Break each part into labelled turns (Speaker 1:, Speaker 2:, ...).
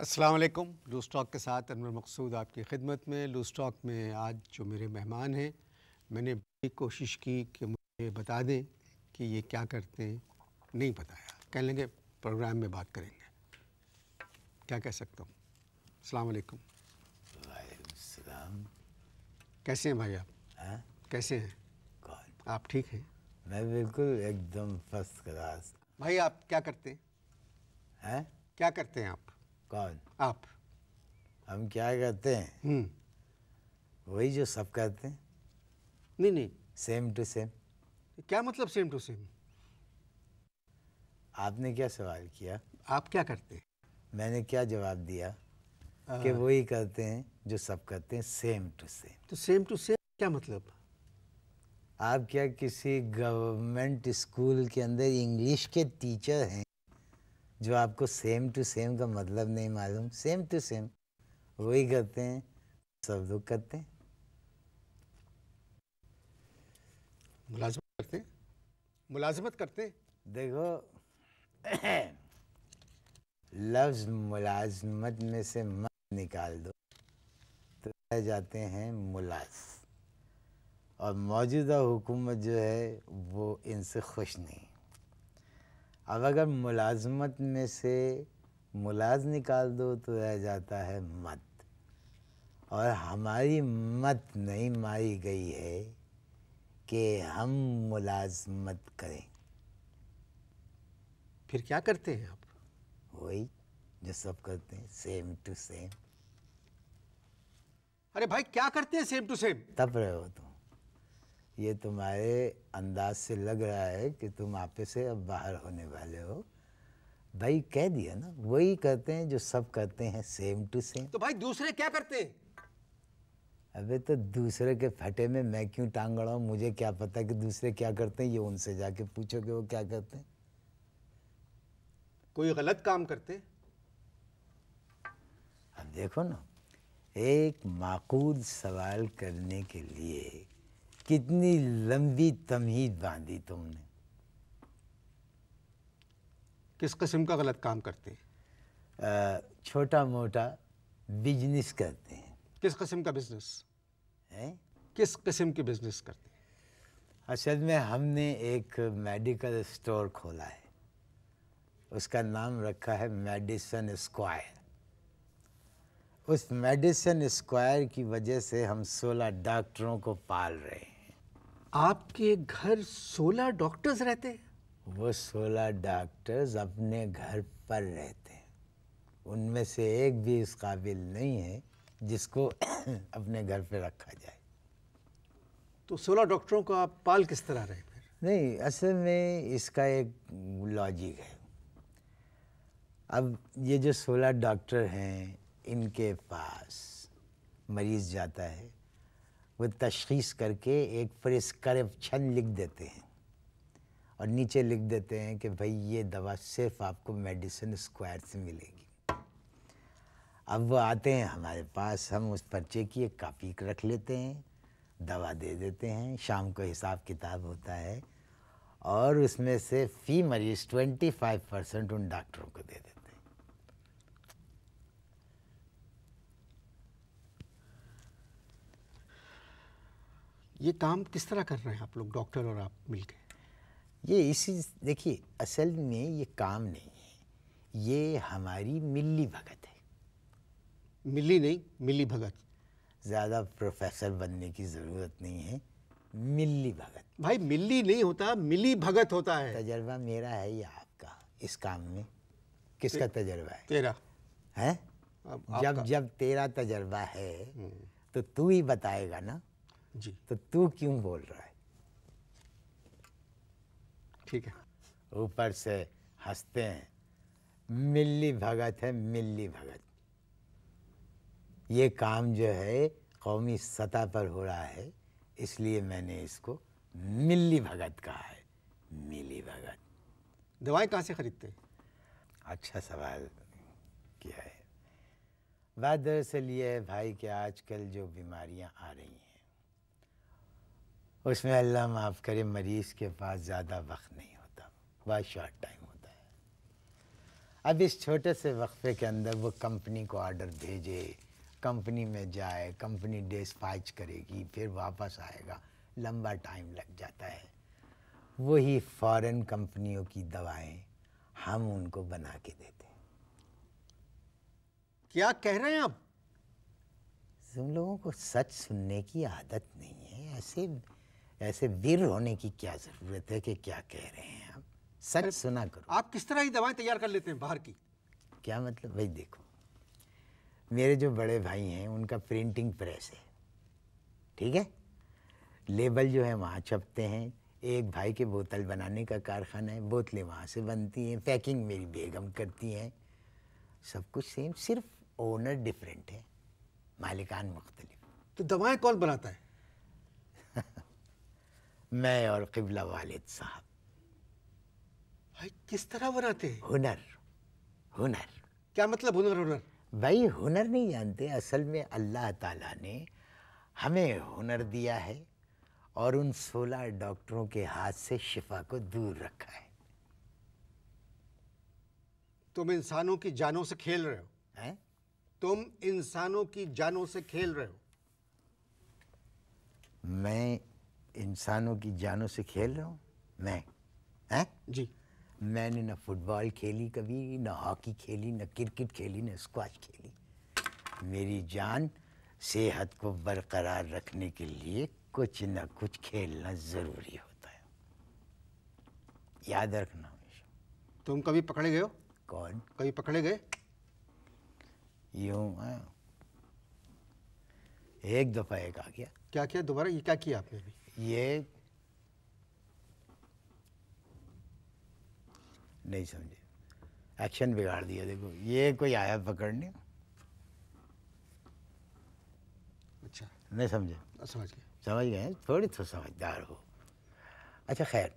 Speaker 1: अस्सलाम वालेकुम loose talk के साथ अनवर मकसूद आपकी खिदमत में लूज टॉक में आज जो मेरे मेहमान हैं मैंने बड़ी कोशिश की कि मुझे बता दें कि ये क्या करते हैं नहीं बताया कह लेंगे प्रोग्राम में बात करेंगे क्या कह सकता हूँ अस्सलाम वालेकुम
Speaker 2: कैसे हैं भाई आप है? हाँ? कैसे हैं आप ठीक हैं मैं बिल्कुल एकदम फर्स्ट क्लास
Speaker 1: भाई आप क्या करते हैं
Speaker 2: है? क्या करते हैं आप कौन आप हम क्या करते हैं हम्म। वही जो सब कहते हैं नहीं नहीं सेम टू सेम
Speaker 1: क्या मतलब सेम टू सेम
Speaker 2: आपने क्या सवाल किया आप क्या करते हैं मैंने क्या जवाब दिया कि वही करते हैं जो सब करते हैं सेम टू सेम तो सेम टू सेम क्या मतलब आप क्या किसी गवर्नमेंट स्कूल के अंदर इंग्लिश के टीचर हैं जो आपको सेम टू सेम का मतलब नहीं मालूम सेम टू सेम वही करते हैं सब लोग करते हैं मुलाजमत करते हैं मुलाजमत करते हैं देखो लफ्ज मुलाजमत में से मत निकाल दो तो रह जाते हैं मुलाज और मौजूदा हुकूमत जो है वो इनसे खुश नहीं अब अगर मुलाजमत में से मुलाज निकाल दो तो रह जाता है मत और हमारी मत नहीं मारी गई है कि हम मुलाजमत करें फिर क्या करते हैं आप वही जो सब करते हैं सेम टू सेम अरे भाई क्या करते हैं सेम टू सेम तब रहे हो तुम ये तुम्हारे अंदाज से लग रहा है कि तुम आप से अब बाहर होने वाले हो भाई कह दिया ना वही करते हैं जो सब करते हैं सेम टू सेम
Speaker 1: तो भाई दूसरे क्या करते
Speaker 2: हैं अबे तो दूसरे के फटे में मैं क्यों टांग हूँ मुझे क्या पता कि दूसरे क्या करते हैं ये उनसे जाके पूछो कि वो क्या करते हैं
Speaker 1: कोई गलत काम करते
Speaker 2: अब देखो ना एक माकूद सवाल करने के लिए कितनी लंबी तमहीद बांधी तुमने किस किस्म का गलत काम करते हैं छोटा मोटा बिजनेस करते हैं किस किस्म का बिजनेस है किस किस्म के बिजनेस करते हैं असल में हमने एक मेडिकल स्टोर खोला है उसका नाम रखा है मेडिसन स्क्वायर उस मेडिसन स्क्वायर की वजह से हम सोलह डॉक्टरों को पाल रहे हैं आपके घर सोलह डॉक्टर्स रहते
Speaker 1: हैं
Speaker 2: वो सोलह डॉक्टर्स अपने घर पर रहते हैं उनमें से एक भी इस काबिल नहीं है जिसको अपने घर पर रखा जाए
Speaker 1: तो सोलह डॉक्टरों को आप पाल किस तरह रहे
Speaker 2: फिर नहीं असल में इसका एक लॉजिक है अब ये जो सोलह डॉक्टर हैं इनके पास मरीज़ जाता है वो तशखीस करके एक प्रिस्क्रिप्शन लिख देते हैं और नीचे लिख देते हैं कि भाई ये दवा सिर्फ आपको मेडिसिन स्क्वायर से मिलेगी अब वो आते हैं हमारे पास हम उस पर्चे की एक कापी रख लेते हैं दवा दे देते हैं शाम को हिसाब किताब होता है और उसमें से फ़ी मरीज ट्वेंटी फाइव परसेंट उन डॉक्टरों को दे देते ये काम किस तरह कर रहे हैं आप लोग डॉक्टर और आप मिल ये इसी देखिए असल में ये काम नहीं है ये हमारी मिली भगत है मिली नहीं मिली भगत ज़्यादा प्रोफेसर बनने की ज़रूरत नहीं है मिली भगत भाई मिली नहीं होता मिली भगत होता है तजर्बा मेरा है या आपका इस काम में किसका ते, तजर्बा है तेरा है जब जब तेरा तजर्बा है हम्म। तो तू ही बताएगा ना जी तो तू क्यों बोल रहा है ठीक है ऊपर से हंसते हैं मिल्ली भगत है मिल्ली भगत ये काम जो है कौमी सतह पर हो रहा है इसलिए मैंने इसको मिल्ली भगत कहा है मिली भगत दवाएं कहाँ से खरीदते हैं अच्छा सवाल किया है बात दरअसल ये है भाई कि आजकल जो बीमारियां आ रही हैं उसमें अल्लाह माफ़ करे मरीज़ के पास ज़्यादा वक्त नहीं होता बहुत शॉर्ट टाइम होता है अब इस छोटे से वक्फे के अंदर वो कंपनी को ऑर्डर भेजे कंपनी में जाए कंपनी डिस्पैच करेगी फिर वापस आएगा लंबा टाइम लग जाता है वही फॉरेन कंपनियों की दवाएं हम उनको बना के देते हैं क्या कह रहे हैं आप तुम लोगों को सच सुनने की आदत नहीं है ऐसे ऐसे वीर होने की क्या ज़रूरत है कि क्या कह रहे हैं आप सच सुना करो आप
Speaker 1: किस तरह की दवाएं तैयार कर लेते हैं बाहर की
Speaker 2: क्या मतलब भाई देखो मेरे जो बड़े भाई हैं उनका प्रिंटिंग प्रेस है ठीक है लेबल जो है वहाँ छपते हैं एक भाई के बोतल बनाने का कारखाना है बोतलें वहाँ से बनती हैं पैकिंग मेरी बेगम करती हैं सब कुछ सेम सिर्फ ओनर डिफरेंट है मालिकान मुख्तलिफ तो दवाएं कौन बनाता है मैं और किबला वालिद साहब भाई
Speaker 1: किस तरह बनाते हैं
Speaker 2: हुनर हुनर क्या मतलब हुनर हुनर भाई हुनर नहीं जानते असल में अल्लाह ताला ने हमें हुनर दिया है और उन सोलह डॉक्टरों के हाथ से शिफा को दूर रखा है
Speaker 1: तुम इंसानों की जानों से खेल रहे हो हैं? तुम इंसानों की जानों से खेल रहे हो
Speaker 2: मैं इंसानों की जानों से खेल रहा हूँ मैं हैं जी मैंने ना फुटबॉल खेली कभी ना हॉकी खेली ना क्रिकेट खेली ना स्क्वाश खेली मेरी जान सेहत को बरकरार रखने के लिए कुछ ना कुछ खेलना ज़रूरी होता है याद रखना हमेशा तुम कभी पकड़े गए हो कौन
Speaker 1: कभी पकड़े गए
Speaker 2: यूँ हाँ। एक दफ़ा एक आ गया
Speaker 1: क्या किया दोबारा ये क्या किया आपने अभी
Speaker 2: ये नहीं समझे एक्शन बिगाड़ दिया देखो ये कोई आया पकड़ने अच्छा नहीं समझे हाँ, समझ गए समझ गए थोड़ी तो समझदार हो अच्छा खैर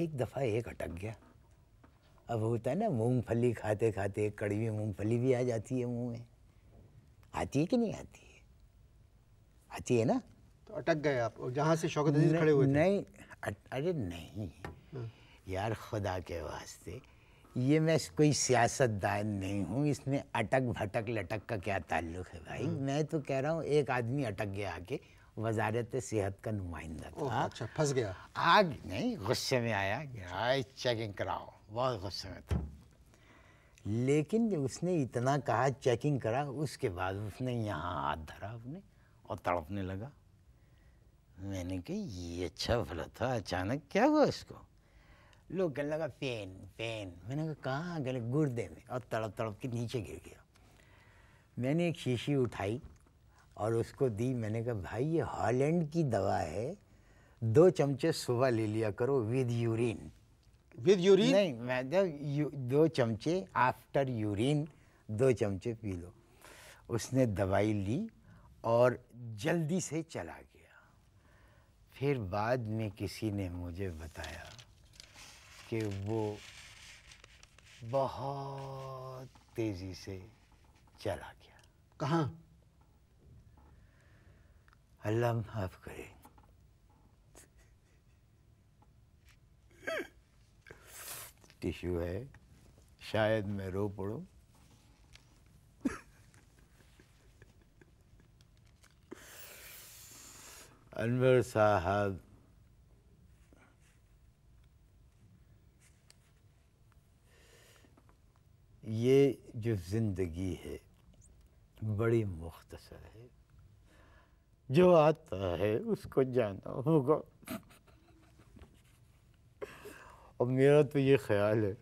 Speaker 2: एक दफ़ा एक अटक गया अब होता है ना मूंगफली खाते खाते कड़वी मूंगफली भी आ जाती है मुंह में आती है कि नहीं आती है आती है ना
Speaker 1: अटक गए आप और जहाँ से शौकत अजीज खड़े हुए नहीं
Speaker 2: अरे नहीं हाँ। यार खुदा के वास्ते ये मैं कोई सियासतदान नहीं हूँ इसमें अटक भटक लटक का क्या ताल्लुक है भाई हाँ। मैं तो कह रहा हूँ एक आदमी अटक गया आके वजारत सेहत का नुमाइंदा था अच्छा फंस गया आग नहीं गुस्से में आया कि चेकिंग कराओ बहुत गुस्से में था लेकिन जब उसने इतना कहा चेकिंग करा उसके बाद उसने यहाँ हाथ धरा अपने और तड़पने लगा मैंने कहा ये अच्छा भला था अचानक क्या हुआ इसको लोग कहने लगा पेन पेन मैंने कहा कहाँ गले गुर्दे में और तड़प तड़प के नीचे गिर गया मैंने एक शीशी उठाई और उसको दी मैंने कहा भाई ये हॉलैंड की दवा है दो चमचे सुबह ले लिया करो विद यूरिन विद यूरिन नहीं मैं तो यू, दो चमचे आफ्टर यूरिन दो चमचे पी लो उसने दवाई ली और जल्दी से चला गया फिर बाद में किसी ने मुझे बताया कि वो
Speaker 1: बहुत
Speaker 2: तेज़ी से चला गया कहाँ अल्लाह माफ करे टिश्यू है शायद मैं रो पड़ू अनवर साहब ये जो ज़िंदगी है बड़ी मुख्तसर है जो आता है उसको जाना होगा और मेरा तो ये ख्याल है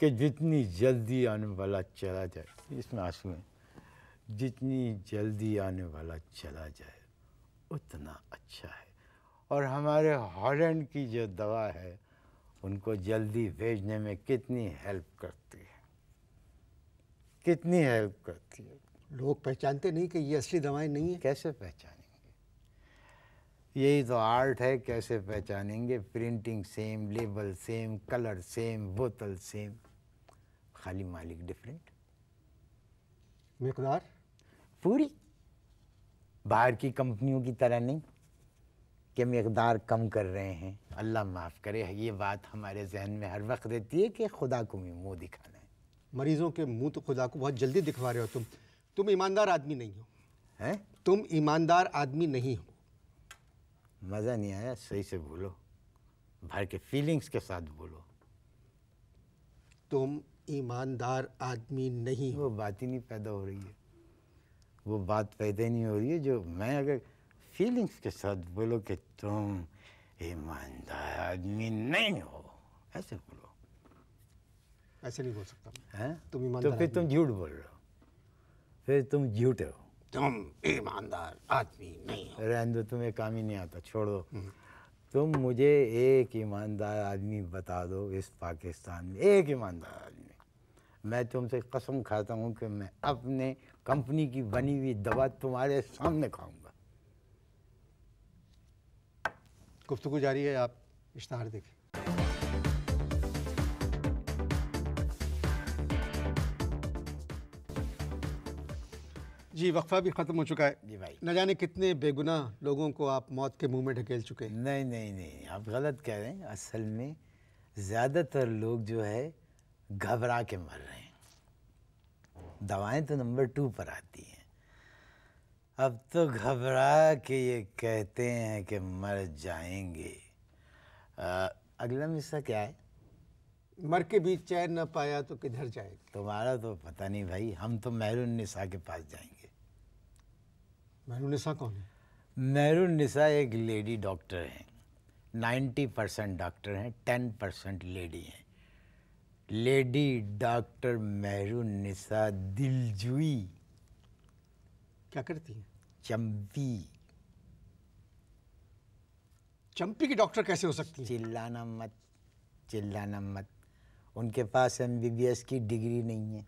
Speaker 2: कि जितनी जल्दी आने वाला चला जाए इस मास में जितनी जल्दी आने वाला चला जाए उतना अच्छा है और हमारे हॉलैंड की जो दवा है उनको जल्दी भेजने में कितनी हेल्प करती है कितनी हेल्प करती है लोग पहचानते नहीं कि ये असली दवाएं नहीं है कैसे पहचानेंगे यही तो आर्ट है कैसे पहचानेंगे printing same label same colour same बोतल सेम खाली मालिक डिफरेंट मकदार पूरी बाहर की कंपनियों की तरह नहीं कि मकदार कम कर रहे हैं अल्लाह माफ़ करे ये बात हमारे जहन में हर वक्त रहती है कि खुदा को भी मुँह दिखाना है मरीज़ों के मुँह तो खुदा को बहुत जल्दी दिखवा रहे हो तुम तुम ईमानदार आदमी नहीं हो हैं
Speaker 1: तुम ईमानदार आदमी नहीं हो
Speaker 2: मज़ा नहीं आया सही से बोलो भर के फीलिंग्स के साथ बोलो
Speaker 1: तुम ईमानदार आदमी नहीं हो बात ही नहीं पैदा हो रही है
Speaker 2: वो बात पैदा नहीं हो रही है जो मैं अगर फीलिंग्स के साथ बोलो कि तुम ईमानदार आदमी नहीं हो ऐसे बोलो
Speaker 1: ऐसे नहीं बोल सकता है तुम ईमानदार तो फिर तुम
Speaker 2: झूठ बोल रहे हो फिर तुम झूठे हो तुम ईमानदार आदमी नहीं हो रहन दो तुम्हें काम ही नहीं आता छोड़ दो हम्म। तुम मुझे एक ईमानदार आदमी बता दो इस पाकिस्तान में एक ईमानदार आदमी मैं तुमसे कसम खाता हूँ कि मैं अपने कंपनी की बनी हुई दवा तुम्हारे सामने खाऊंगा
Speaker 1: गुफ्तु जारी है आप इश्तहार देखें जी वक्फा भी ख़त्म हो चुका है जी भाई न जाने कितने बेगुनाह लोगों को आप मौत के मुंह में ढकेल चुके हैं
Speaker 2: नहीं नहीं नहीं आप गलत कह रहे हैं असल में ज़्यादातर लोग जो है घबरा के मर रहे हैं दवाएं तो नंबर टू पर आती हैं अब तो घबरा के ये कहते हैं कि मर जाएंगे आ, अगला हिस्सा क्या है मर के बीच चैन ना पाया तो किधर जाए तुम्हारा तो पता नहीं भाई हम तो महरून निशा के पास जाएंगे
Speaker 1: महरून निशा कौन है
Speaker 2: महरून निशा एक लेडी डॉक्टर हैं 90 परसेंट डॉक्टर हैं 10 परसेंट लेडी हैं लेडी डॉक्टर मेहरू निशा दिलजुई क्या करती हैं चंपी चंपी की डॉक्टर कैसे हो सकती है चिल्लाना मत चिल्लाना मत उनके पास एमबीबीएस की डिग्री नहीं है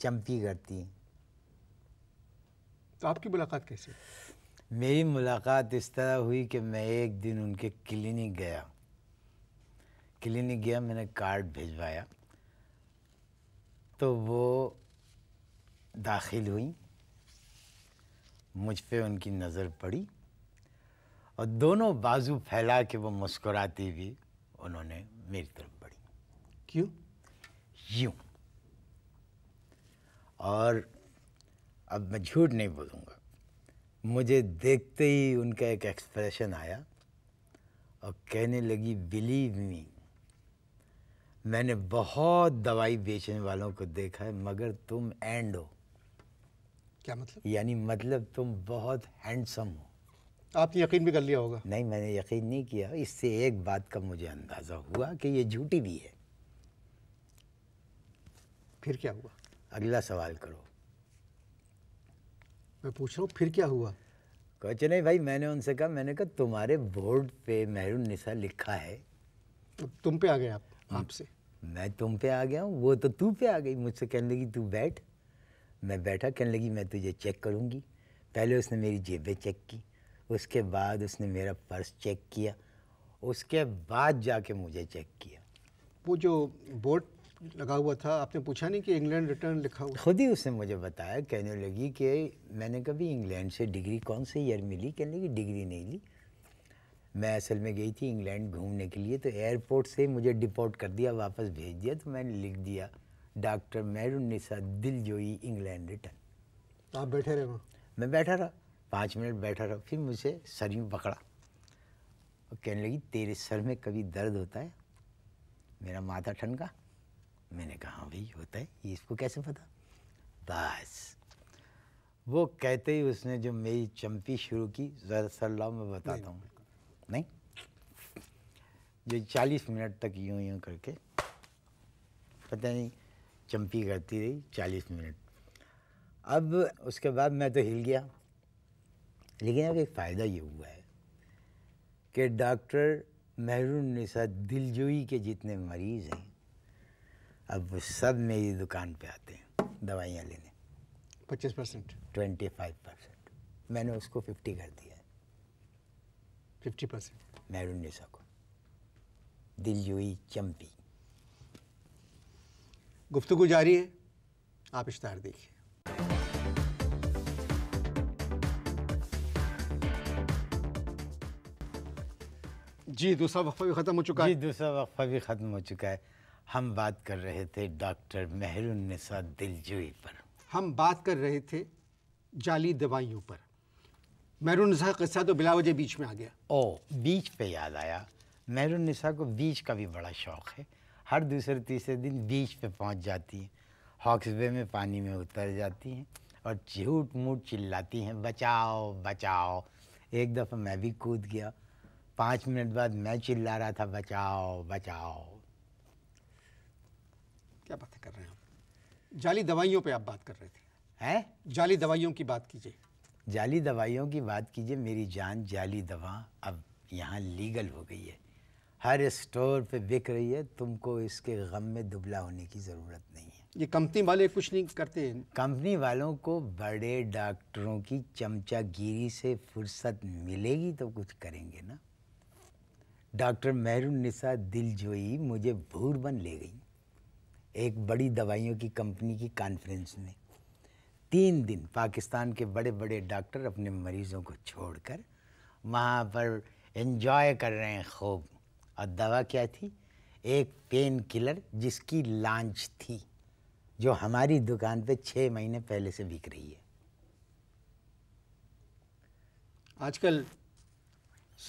Speaker 2: चंपी करती हैं
Speaker 1: तो आपकी मुलाकात कैसे
Speaker 2: मेरी मुलाकात इस तरह हुई कि मैं एक दिन उनके क्लिनिक गया क्लिनिक गया मैंने कार्ड भिजवाया तो वो दाखिल हुई मुझ पे उनकी नज़र पड़ी और दोनों बाजू फैला के वो मुस्कुराती हुई उन्होंने मेरी तरफ बढ़ी क्यों यूं और अब मैं झूठ नहीं बोलूँगा मुझे देखते ही उनका एक एक्सप्रेशन आया और कहने लगी बिलीव मी मैंने बहुत दवाई बेचने वालों को देखा है मगर तुम एंड हो क्या मतलब यानी मतलब तुम बहुत हैंडसम हो आपने यकीन भी कर लिया होगा नहीं मैंने यकीन नहीं किया इससे एक बात का मुझे अंदाज़ा हुआ कि ये झूठी भी है फिर क्या हुआ अगला सवाल करो
Speaker 1: मैं पूछ रहा हूँ फिर क्या हुआ
Speaker 2: कुछ नहीं भाई मैंने उनसे कहा मैंने कहा तुम्हारे बोर्ड पे मेहरून निशा लिखा है तो तुम पे आ गए आप आपसे मैं तुम पे आ गया हूँ वो तो तू पे आ गई मुझसे कहने लगी तू बैठ मैं बैठा कहने लगी मैं तुझे चेक करूँगी पहले उसने मेरी जेबें चेक की उसके बाद उसने मेरा पर्स चेक किया उसके बाद जाके मुझे चेक किया वो जो बोर्ड लगा हुआ था आपने पूछा नहीं कि इंग्लैंड रिटर्न लिखा हुआ खुद ही उसने मुझे बताया कहने लगी कि मैंने कभी इंग्लैंड से डिग्री कौन से ईयर मिली कहने लगी डिग्री नहीं ली मैं असल में गई थी इंग्लैंड घूमने के लिए तो एयरपोर्ट से मुझे डिपोर्ट कर दिया वापस भेज दिया तो मैंने लिख दिया डॉक्टर मैरुनिसा दिल जोई इंग्लैंड रिटर्न
Speaker 1: तो आप बैठे रहे
Speaker 2: मैं बैठा रहा पाँच मिनट बैठा रहा फिर मुझे सर यूँ पकड़ा और कहने लगी तेरे सर में कभी दर्द होता है मेरा माथा ठनका मैंने कहा हाँ भाई होता है ये इसको कैसे पता बस वो कहते ही उसने जो मेरी चंपी शुरू की ज़रा सर लाओ मैं बताता हूँ नहीं जो चालीस मिनट तक यूं यूं करके पता नहीं चंपी करती रही चालीस मिनट अब उसके बाद मैं तो हिल गया लेकिन अब एक फ़ायदा ये हुआ है कि डॉक्टर महरून निसा दिलजोई के जितने मरीज़ हैं अब वो सब मेरी दुकान पे आते हैं दवाइयाँ लेने पच्चीस परसेंट ट्वेंटी फाइव परसेंट मैंने उसको फिफ्टी कर दिया फिफ्टी परसेंट मैरून सको दिल जोई चम्पी
Speaker 1: गुफ्तगु जारी है आप इश्तार देखिए जी दूसरा वक्फा भी ख़त्म हो चुका है जी
Speaker 2: दूसरा वक्फा भी ख़त्म हो चुका है हम बात कर रहे थे डॉक्टर मेहरुन्नसा दिलजोई पर हम बात कर रहे थे जाली दवाइयों पर
Speaker 1: मैरून किस्सा तो बिला वजह बीच में आ गया
Speaker 2: ओ बीच पे याद आया मैरून निसा को बीच का भी बड़ा शौक़ है हर दूसरे तीसरे दिन बीच पे पहुंच जाती हैं हॉक्स में पानी में उतर जाती हैं और झूठ मूठ चिल्लाती हैं बचाओ बचाओ एक दफ़ा मैं भी कूद गया पाँच मिनट बाद मैं चिल्ला रहा था बचाओ बचाओ
Speaker 1: क्या बातें कर रहे हैं आप
Speaker 2: जाली दवाइयों पे आप
Speaker 1: बात कर रहे थे
Speaker 2: हैं जाली दवाइयों की बात कीजिए जाली दवाइयों की बात कीजिए मेरी जान जाली दवा अब यहाँ लीगल हो गई है हर स्टोर पे बिक रही है तुमको इसके गम में दुबला होने की ज़रूरत नहीं है ये कंपनी वाले कुछ नहीं करते हैं कंपनी वालों को बड़े डॉक्टरों की चमचागिरी से फुर्सत मिलेगी तो कुछ करेंगे ना डॉक्टर दिल दिलजोई मुझे भूर बन ले गई एक बड़ी दवाइयों की कंपनी की कॉन्फ्रेंस में तीन दिन पाकिस्तान के बड़े बड़े डॉक्टर अपने मरीज़ों को छोड़कर वहाँ पर एंजॉय कर रहे हैं खूब और दवा क्या थी एक पेन किलर जिसकी लांच थी जो हमारी दुकान पे छः महीने पहले से बिक रही है
Speaker 1: आजकल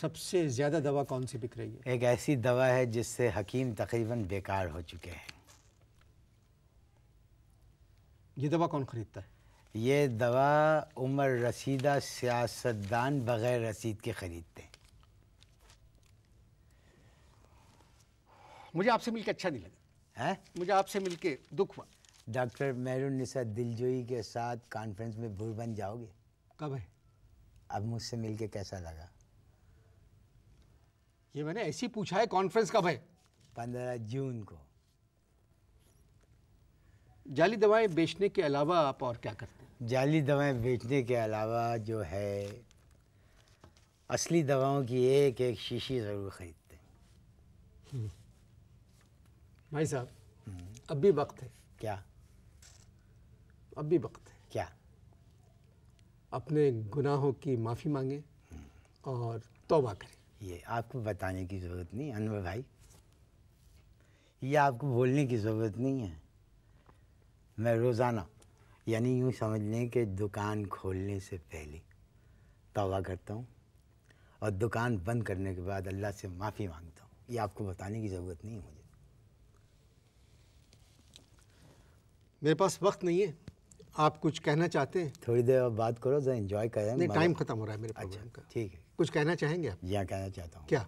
Speaker 1: सबसे ज़्यादा दवा कौन सी बिक रही
Speaker 2: है एक ऐसी दवा है जिससे हकीम तकरीबन बेकार हो चुके हैं
Speaker 1: ये दवा कौन ख़रीदता है
Speaker 2: ये दवा उमर रसीदा सियासतदान बग़ैर रसीद के ख़रीदते हैं
Speaker 1: मुझे आपसे मिलकर अच्छा नहीं लगा है मुझे आपसे मिलकर दुख हुआ
Speaker 2: डॉक्टर मेहरुन निसा दिलजोई के साथ कॉन्फ्रेंस में भूल बन जाओगे कब है अब मुझसे मिलके कैसा लगा ये
Speaker 1: मैंने ऐसी पूछा है कॉन्फ्रेंस
Speaker 2: कब है पंद्रह जून को जाली दवाएं बेचने के अलावा आप और क्या करते हैं जाली दवाएं बेचने के अलावा जो है असली दवाओं की एक एक शीशी ज़रूर ख़रीदते हैं हम्म।
Speaker 1: भाई साहब हम्म। अब भी वक्त है क्या अब भी वक्त है क्या अपने गुनाहों की माफ़ी मांगे हम्म। और तोबा
Speaker 2: करें ये आपको बताने की ज़रूरत नहीं अनवर भाई ये आपको बोलने की ज़रूरत नहीं है मैं रोज़ाना यानी यूँ समझ लें कि दुकान खोलने से पहले तोबा करता हूँ और दुकान बंद करने के बाद अल्लाह से माफ़ी मांगता हूँ ये आपको बताने की ज़रूरत नहीं मुझे मेरे पास वक्त नहीं है आप कुछ कहना चाहते हैं थोड़ी देर बात करो जरा इन्जॉय करें टाइम मतलब ख़त्म हो रहा है मेरे अच्छा का ठीक है
Speaker 1: कुछ कहना चाहेंगे आप
Speaker 2: यहाँ कहना चाहता हूँ क्या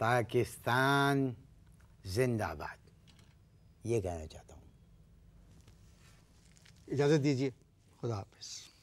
Speaker 2: पाकिस्तान जिंदाबाद ये कहना चाहता हूँ इजाज़त दीजिए खुदा हाफिज़